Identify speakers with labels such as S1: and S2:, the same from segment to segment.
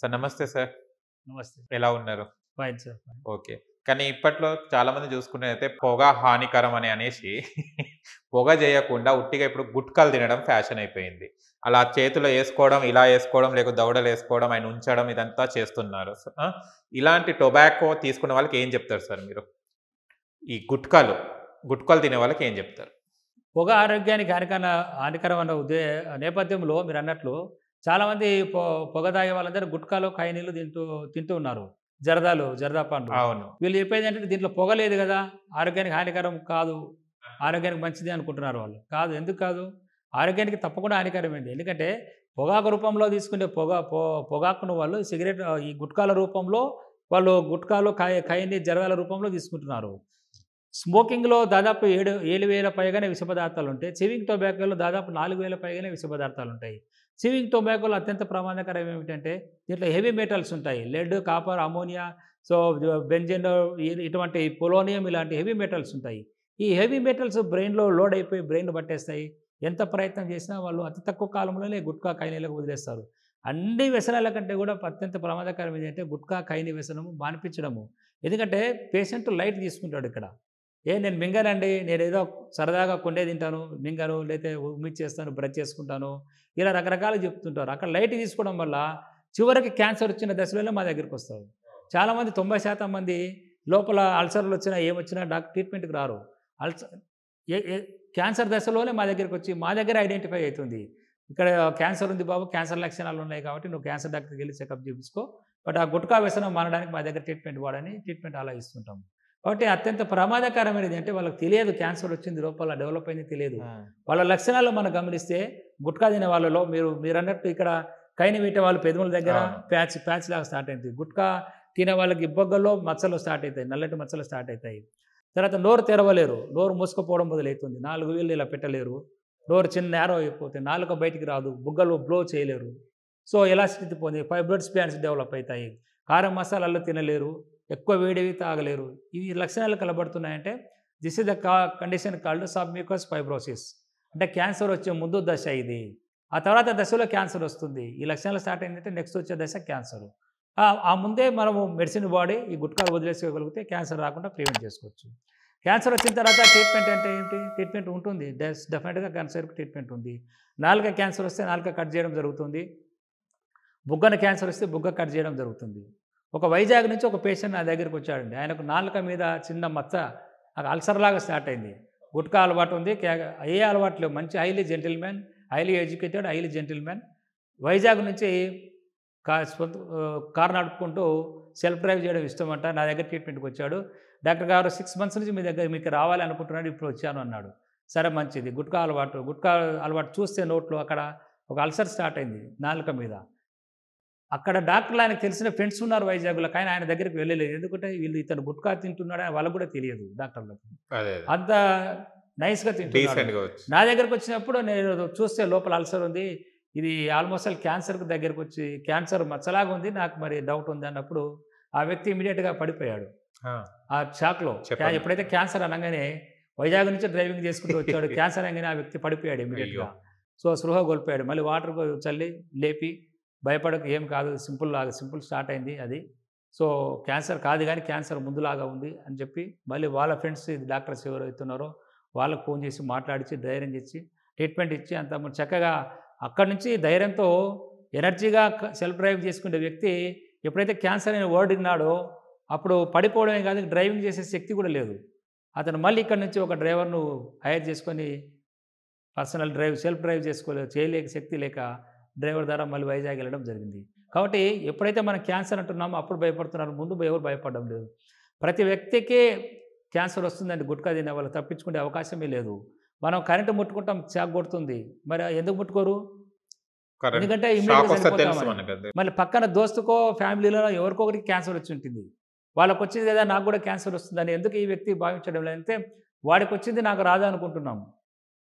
S1: sir నమస్తే sir నమస్తే ఎలా ఉన్నారు ఫైన్ సార్ ఓకే కానీ ఇప్పట్లో చాలా మంది చూసుకున్నదైతే పొగ హానికరం అని అనేసి పొగ చేయకుండా ఉట్టిగా ఇప్పుడు గుట్కాలు తినడం ఫ్యాషన్ అయిపోయింది అలా చేతిలో వేసుకోవడం ఇలా వేసుకోవడం లేక దౌడలు వేసుకోవడం ఆయన ఉంచడం ఇదంతా చేస్తున్నారు ఇలాంటి టొబాకో తీసుకున్న వాళ్ళకి ఏం చెప్తారు సార్ మీరు ఈ గుట్కాలు గుట్కాలు తినే వాళ్ళకి ఏం చెప్తారు
S2: పొగ ఆరోగ్యానికి హానికర హానికరం అన్న ఉదే నేపథ్యంలో మీరు అన్నట్లు చాలామంది పొ పొగ తాగే వాళ్ళందరూ కాయ కాయనీళ్ళు తింటూ తింటూ ఉన్నారు జరదాలు జరదా పండ్లు అవును వీళ్ళు చెప్పేది అంటే దీంట్లో పొగ లేదు కదా ఆరోగ్యానికి హానికరం కాదు ఆరోగ్యానికి మంచిది అనుకుంటున్నారు వాళ్ళు కాదు ఎందుకు కాదు ఆరోగ్యానికి తప్పకుండా హానికరమైంది ఎందుకంటే పొగాకు రూపంలో తీసుకునే పొగ పొ పొగాకును వాళ్ళు సిగరెట్ ఈ గుట్కాల రూపంలో వాళ్ళు గుట్కాలు కాయ కాయని జరదాల రూపంలో తీసుకుంటున్నారు స్మోకింగ్లో దాదాపు ఏడు ఏడు వేల పైగానే విష పదార్థాలు ఉంటాయి చివింగ్ టొబాకోలో దాదాపు నాలుగు వేల పైగానే విష పదార్థాలు ఉంటాయి చివింగ్ టొబాకోలో అత్యంత ప్రమాదకరం ఏమిటంటే దీంట్లో హెవీ మెటల్స్ ఉంటాయి lead copper ammonia so benzene ఇటువంటి పొలోనియం ఇలాంటి హెవీ మెటల్స్ ఉంటాయి ఈ హెవీ మెటల్స్ బ్రెయిన్లో లోడ్ అయిపోయి బ్రెయిన్ పట్టేస్తాయి ఎంత ప్రయత్నం చేసినా వాళ్ళు అతి తక్కువ కాలంలోనే గుట్కా కైనీలకు వదిలేస్తారు అన్ని వ్యసనాల కంటే కూడా అత్యంత ప్రమాదకరం ఏంటంటే గుట్కా కైని వ్యసనము మానిపించడము ఎందుకంటే పేషెంట్ లైట్ తీసుకుంటాడు ఇక్కడ ఏ నేను మింగనండి నేను ఏదో సరదాగా కొండే తింటాను మింగను లేకపోతే ఉమ్మిడి చేస్తాను బ్రష్ చేసుకుంటాను ఇలా రకరకాలు చెప్తుంటారు అక్కడ లైట్ తీసుకోవడం వల్ల చివరికి క్యాన్సర్ వచ్చిన దశలలో మా దగ్గరికి వస్తారు చాలామంది తొంభై శాతం మంది లోపల అల్సర్లు వచ్చినా ఏమొచ్చినా డాక్టర్ ట్రీట్మెంట్కి రారు అల్సర్ క్యాన్సర్ దశలోనే మా దగ్గరికి వచ్చి మా దగ్గర ఐడెంటిఫై అవుతుంది ఇక్కడ క్యాన్సర్ ఉంది బాబు క్యాన్సర్ లక్షణాలు ఉన్నాయి కాబట్టి నువ్వు క్యాన్సర్ డాక్టర్కి వెళ్ళి చెకప్ చూపించుకో బట్ ఆ గుట్కా వ్యసనం మానడానికి మా దగ్గర ట్రీట్మెంట్ వాడని ట్రీట్మెంట్ ఆలోచిస్తుంటాం కాబట్టి అత్యంత ప్రమాదకరమైనది అంటే వాళ్ళకి తెలియదు క్యాన్సర్ వచ్చింది లోపల డెవలప్ అయింది తెలియదు వాళ్ళ లక్షణాలు మనం గమనిస్తే గుట్కా తినే వాళ్ళలో మీరు మీరు అన్నట్టు ఇక్కడ కైన వేయటం వాళ్ళు పెదముల దగ్గర ప్యాచ్ ప్యాచ్ లాగా స్టార్ట్ అవుతుంది గుట్కా తినే వాళ్ళకి ఇబ్బొగ్గల్లో మచ్చలు స్టార్ట్ అవుతాయి నల్లటి మచ్చలు స్టార్ట్ అవుతాయి తర్వాత నోరు తెరవలేరు నోరు మూసుకుపోవడం మొదలవుతుంది నాలుగు వేలు ఇలా పెట్టలేరు నోరు చిన్న నేరం అయిపోతే నాలుగు బయటికి రాదు బుగ్గలు బ్లో చేయలేరు so elasticity five fibroid spans develop అవుతాయి కారం మసాలాలు తినలేరు ఎక్కువ వేడివి తాగలేరు ఇవి లక్షణాలు కనబడుతున్నాయంటే దిస్ ఇస్ ద కా కండిషన్ కాల్డ్ సబ్మ్యూకస్ ఫైబ్రోసిస్ అంటే క్యాన్సర్ వచ్చే ముందు దశ ఇది ఆ తర్వాత దశలో క్యాన్సర్ వస్తుంది ఈ లక్షణాలు స్టార్ట్ అయిందంటే నెక్స్ట్ వచ్చే దశ క్యాన్సర్ ఆ ముందే మనము మెడిసిన్ వాడి ఈ గుట్కాలు వదిలేసుకోగలిగితే క్యాన్సర్ రాకుండా ప్రివెంట్ చేసుకోవచ్చు క్యాన్సర్ వచ్చిన తర్వాత ట్రీట్మెంట్ అంటే ఏంటి ట్రీట్మెంట్ ఉంటుంది డెస్ డెఫినెట్గా క్యాన్సర్కి ట్రీట్మెంట్ ఉంది నాలుక క్యాన్సర్ వస్తే నాలుక కట్ చేయడం జరుగుతుంది బుగ్గన క్యాన్సర్ వస్తే బుగ్గ కట్ చేయడం జరుగుతుంది ఒక వైజాగ్ నుంచి ఒక పేషెంట్ నా దగ్గరికి వచ్చాడండి ఆయనకు నాలుక మీద చిన్న మచ్చ అల్సర్ లాగా స్టార్ట్ అయింది గుట్కా అలవాటు ఉంది కే అలవాటు లేవు మంచి highly gentlemen highly educated highly gentlemen Vizag నుంచి కారు నడుపుకుంటూ సెల్ఫ్ డ్రైవ్ చేయడం ఇష్టం అంట నా దగ్గర ట్రీట్మెంట్కి వచ్చాడు డాక్టర్ గారు సిక్స్ మంత్స్ నుంచి మీ దగ్గర మీకు రావాలి అనుకుంటున్నాడు ఇప్పుడు వచ్చాను అన్నాడు సరే మంచిది గుట్కా అలవాటు గుట్కా అలవాటు చూస్తే నోట్లో అక్కడ ఒక అల్సర్ స్టార్ట్ అయింది నాలుక మీద అక్కడ డాక్టర్లు ఆయనకు తెలిసిన ఫ్రెండ్స్ ఉన్నారు వైజాగ్లో కానీ ఆయన దగ్గరికి వెళ్ళలేదు ఎందుకంటే వీళ్ళు ఇతను గుట్కా తింటున్నాడు వాళ్ళకు కూడా తెలియదు డాక్టర్లకు అంత నైస్గా తింటున్నాడు నా దగ్గరకు వచ్చినప్పుడు నేను చూస్తే లోపల అల్సర్ ఉంది ఇది ఆల్మోస్ట్ క్యాన్సర్ క్యాన్సర్కి దగ్గరకు వచ్చి క్యాన్సర్ మచ్చలాగా ఉంది నాకు మరి డౌట్ ఉంది అన్నప్పుడు ఆ వ్యక్తి ఇమీడియట్గా పడిపోయాడు ఆ షాక్లో ఎప్పుడైతే క్యాన్సర్ అనగానే వైజాగ్ నుంచి డ్రైవింగ్ చేసుకుంటూ వచ్చాడు క్యాన్సర్ అనగానే ఆ వ్యక్తి పడిపోయాడు ఇమీడియట్గా సో స్పృహ కోల్పోయాడు మళ్ళీ వాటర్ చల్లి లేపి భయపడకు ఏం కాదు సింపుల్ లాగా సింపుల్ స్టార్ట్ అయింది అది సో క్యాన్సర్ కాదు కానీ క్యాన్సర్ ముందులాగా ఉంది అని చెప్పి మళ్ళీ వాళ్ళ ఫ్రెండ్స్ డాక్టర్స్ ఎవరు అవుతున్నారో వాళ్ళకు ఫోన్ చేసి మాట్లాడిచి ధైర్యం చేసి ట్రీట్మెంట్ ఇచ్చి అంత చక్కగా అక్కడి నుంచి ధైర్యంతో ఎనర్జీగా సెల్ఫ్ డ్రైవ్ చేసుకునే వ్యక్తి ఎప్పుడైతే క్యాన్సర్ అనే వర్డ్ విన్నాడో అప్పుడు పడిపోవడమే కాదు డ్రైవింగ్ చేసే శక్తి కూడా లేదు అతను మళ్ళీ ఇక్కడి నుంచి ఒక డ్రైవర్ను హైర్ చేసుకొని పర్సనల్ డ్రైవ్ సెల్ఫ్ డ్రైవ్ చేసుకోలేదు చేయలేక శక్తి లేక డ్రైవర్ ద్వారా మళ్ళీ వైజాగ్ వెళ్ళడం జరిగింది కాబట్టి ఎప్పుడైతే మనం క్యాన్సర్ అంటున్నామో అప్పుడు భయపడుతున్నారు ముందు ఎవరు భయపడడం లేదు ప్రతి వ్యక్తికి క్యాన్సర్ వస్తుందండి గుట్కా తినే వాళ్ళు తప్పించుకునే అవకాశమే లేదు మనం కరెంటు ముట్టుకుంటాం చాక్ కొడుతుంది మరి ఎందుకు ముట్టుకోరు ఎందుకంటే మళ్ళీ పక్కన దోస్తుకో ఫ్యామిలీలో ఎవరికొకరికి క్యాన్సర్ వచ్చి ఉంటుంది వాళ్ళకి వచ్చింది లేదా నాకు కూడా క్యాన్సర్ వస్తుందని ఎందుకు ఈ వ్యక్తి భావించడం లేదంటే వాడికి వచ్చింది నాకు రాదా అనుకుంటున్నాం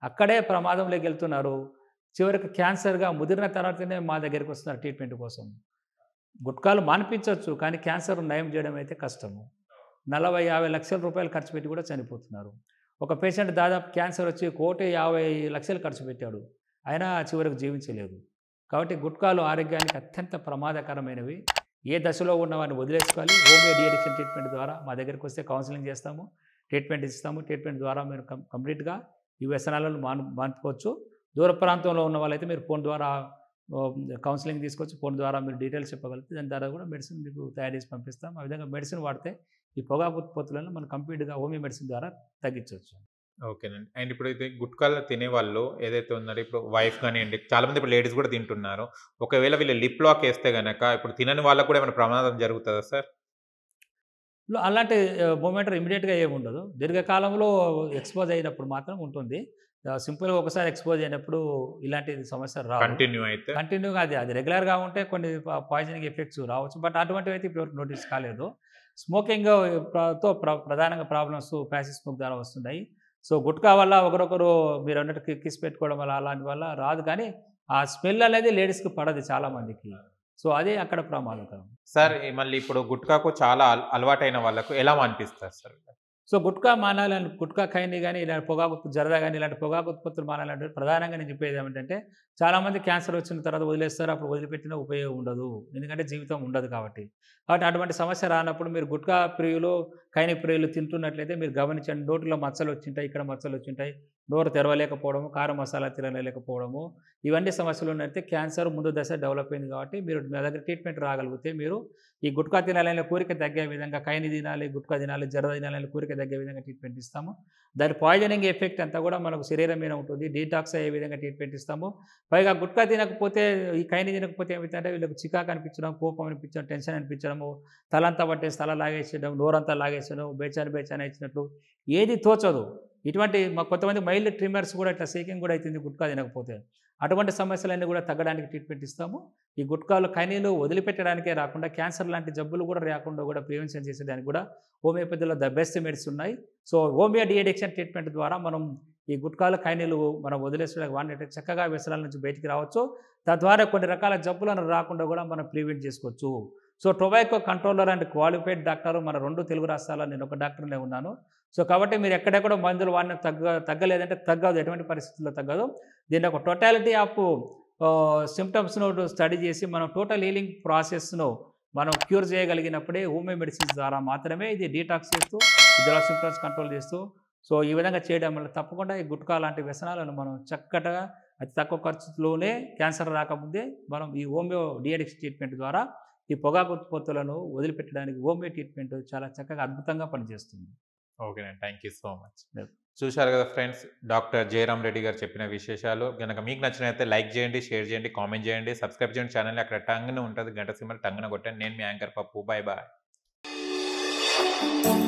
S2: అక్కడే ప్రమాదంలోకి వెళ్తున్నారు చివరికి క్యాన్సర్గా ముదిరిన తర్వాతనే మా దగ్గరికి వస్తున్నారు ట్రీట్మెంట్ కోసం గుట్కాలు మానిపించవచ్చు కానీ క్యాన్సర్ నయం చేయడం అయితే కష్టము నలభై యాభై లక్షల రూపాయలు ఖర్చు పెట్టి కూడా చనిపోతున్నారు ఒక పేషెంట్ దాదాపు క్యాన్సర్ వచ్చి కోటి యాభై లక్షలు ఖర్చు పెట్టాడు అయినా చివరికి జీవించలేదు కాబట్టి గుట్కాలు ఆరోగ్యానికి అత్యంత ప్రమాదకరమైనవి ఏ దశలో ఉన్న వారిని వదిలేసుకోవాలి హోమియో డిఎడిక్షన్ ట్రీట్మెంట్ ద్వారా మా దగ్గరికి వస్తే కౌన్సిలింగ్ చేస్తాము ట్రీట్మెంట్ ఇస్తాము ట్రీట్మెంట్ ద్వారా మీరు కంప్లీట్గా ఈ వ్యసనాలను మాను మానుకోవచ్చు దూర ప్రాంతంలో ఉన్న వాళ్ళైతే మీరు ఫోన్ ద్వారా కౌన్సిలింగ్ తీసుకొచ్చి ఫోన్ ద్వారా మీరు డీటెయిల్స్ చెప్పగలిగితే దాని ద్వారా కూడా మెడిసిన్ మీకు తయారు చేసి పంపిస్తాం ఆ విధంగా మెడిసిన్ వాడితే ఈ పొగాకు ఉత్పత్తులను మనం కంప్లీట్గా హోమియో మెడిసిన్ ద్వారా తగ్గించవచ్చు
S1: ఓకేనండి అండ్ ఇప్పుడు అయితే గుట్కాలు తినే వాళ్ళు ఏదైతే ఉన్నారో ఇప్పుడు వైఫ్ కానివ్వండి చాలామంది ఇప్పుడు లేడీస్ కూడా తింటున్నారు ఒకవేళ వీళ్ళు లిప్ లాక్ వేస్తే కనుక ఇప్పుడు తినని వాళ్ళకు కూడా ఏమైనా ప్రమాదం జరుగుతుందా సార్
S2: అలాంటి మూమెంటర్ ఇమీడియట్గా ఏమి ఉండదు దీర్ఘకాలంలో ఎక్స్పోజ్ అయినప్పుడు మాత్రం ఉంటుంది సింపుల్గా ఒకసారి ఎక్స్పోజ్ అయినప్పుడు ఇలాంటి సమస్యలు రావు కంటిన్యూ అయితే కంటిన్యూగా అది అది రెగ్యులర్గా ఉంటే కొన్ని పాయిజనింగ్ ఎఫెక్ట్స్ రావచ్చు బట్ అటువంటివి అయితే ఇప్పుడు నోటీస్ కాలేదు స్మోకింగ్ తో ప్రధానంగా ప్రాబ్లమ్స్ ప్యాసివ్ స్మోక్ ద్వారా వస్తున్నాయి సో గుట్కా వల్ల ఒకరొకరు మీరు అన్నట్టు కిస్ పెట్టుకోవడం వల్ల అలాంటి వల్ల రాదు కానీ ఆ స్మెల్ అనేది లేడీస్కి పడదు చాలామందికి సో అదే అక్కడ ప్రమాదకరం
S1: సార్ మళ్ళీ ఇప్పుడు
S2: గుట్కాకు చాలా అలవాటైన వాళ్ళకు ఎలా అనిపిస్తారు సార్ సో గుట్కా మానాలని గుట్కా ఖైని కానీ ఇలాంటి పొగాకు జరదా కానీ ఇలాంటి పొగాకు ఉత్పత్తులు మానాలంటే ప్రధానంగా నేను చెప్పేది ఏమిటంటే చాలామంది క్యాన్సర్ వచ్చిన తర్వాత వదిలేస్తారు అప్పుడు వదిలిపెట్టిన ఉపయోగం ఉండదు ఎందుకంటే జీవితం ఉండదు కాబట్టి కాబట్టి అటువంటి సమస్య రానప్పుడు మీరు గుట్కా ప్రియులు ఖైని ప్రియులు తింటున్నట్లయితే మీరు గమనించండి నోటిలో మచ్చలు వచ్చింటాయి ఇక్కడ మచ్చలు వచ్చింటాయి నోరు తెరవలేకపోవడము కారం మసాలా తినలేకపోవడము ఇవన్నీ సమస్యలు ఉన్నట్టే క్యాన్సర్ ముందు దశ డెవలప్ అయింది కాబట్టి మీరు మీ దగ్గర ట్రీట్మెంట్ రాగలిగితే మీరు ఈ గుట్కా తినాలనే కోరిక తగ్గే విధంగా కైని తినాలి గుట్కా తినాలి జర తినాలనే కోరిక తగ్గే విధంగా ట్రీట్మెంట్ ఇస్తాము దాని పాయిజనింగ్ ఎఫెక్ట్ అంతా కూడా మనకు శరీరం మీద ఉంటుంది డీటాక్స్ అయ్యే విధంగా ట్రీట్మెంట్ ఇస్తాము పైగా గుట్కా తినకపోతే ఈ కైని తినకపోతే ఏమిటంటే వీళ్ళకి చికాకు అనిపించడం కోపం అనిపించడం టెన్షన్ అనిపించడము తలంతా పట్టే తల లాగేసేయడం నోరంతా లాగేసేయడం బేచాను బేచాను ఇచ్చినట్లు ఏది తోచదు ఇటువంటి మా కొంతమంది మైల్డ్ ట్రిమర్స్ కూడా ఇట్లా సేకింగ్ కూడా అవుతుంది గుట్కా తినకపోతే అటువంటి సమస్యలన్నీ కూడా తగ్గడానికి ట్రీట్మెంట్ ఇస్తాము ఈ గుట్కాలు కైనీలు వదిలిపెట్టడానికే రాకుండా క్యాన్సర్ లాంటి జబ్బులు కూడా రాకుండా కూడా ప్రివెన్షన్ చేసేదానికి కూడా హోమియోపతిలో ద బెస్ట్ మెడిసిన్ ఉన్నాయి సో హోమియో డిఎడిక్షన్ ట్రీట్మెంట్ ద్వారా మనం ఈ గుట్కాలు కైనీలు మనం వదిలేసుకోవడానికి వాడినట్టు చక్కగా వ్యసనాల నుంచి బయటికి రావచ్చు తద్వారా కొన్ని రకాల జబ్బులను రాకుండా కూడా మనం ప్రివెంట్ చేసుకోవచ్చు so tobacco controller and qualified doctor మన రెండు తెలుగు రాష్ట్రాల్లో నేను ఒక డాక్టర్నే ఉన్నాను సో కాబట్టి మీరు ఎక్కడెక్కడ మందులు వాడిన తగ్గ తగ్గలేదంటే తగ్గదు ఎటువంటి పరిస్థితుల్లో తగ్గదు దీని ఒక టోటాలిటీ ఆఫ్ సిమ్టమ్స్ను స్టడీ చేసి మనం టోటల్ హీలింగ్ ప్రాసెస్ను మనం క్యూర్ చేయగలిగినప్పుడే హోమియో మెడిసిన్స్ ద్వారా మాత్రమే ఇది డీటాక్స్ చేస్తూ ఇద్దరు సిమ్టమ్స్ కంట్రోల్ చేస్తూ సో ఈ విధంగా చేయడం వల్ల తప్పకుండా ఈ గుట్కా లాంటి వ్యసనాలను మనం చక్కటగా అతి తక్కువ ఖర్చులోనే క్యాన్సర్ రాకముందే మనం ఈ హోమియో డిఎడిక్స్ ట్రీట్మెంట్ ద్వారా ఈ పొగాకు ఉత్పత్తులను వదిలిపెట్టడానికి హోమియో ట్రీట్మెంట్ చాలా చక్కగా అద్భుతంగా పనిచేస్తుంది
S1: ఓకేనండి థ్యాంక్ యూ సో మచ్ చూశారు కదా ఫ్రెండ్స్ డాక్టర్ జయరామ్ రెడ్డి గారు చెప్పిన విశేషాలు కనుక మీకు నచ్చినైతే లైక్ చేయండి షేర్ చేయండి కామెంట్ చేయండి సబ్స్క్రైబ్ చేయండి ఛానల్ అక్కడ టంగ్ ఉంటుంది గంట సిమ్మలు టంగ్న కొట్టండి నేను మీ యాంకర్ పప్పు బాయ్ బాయ్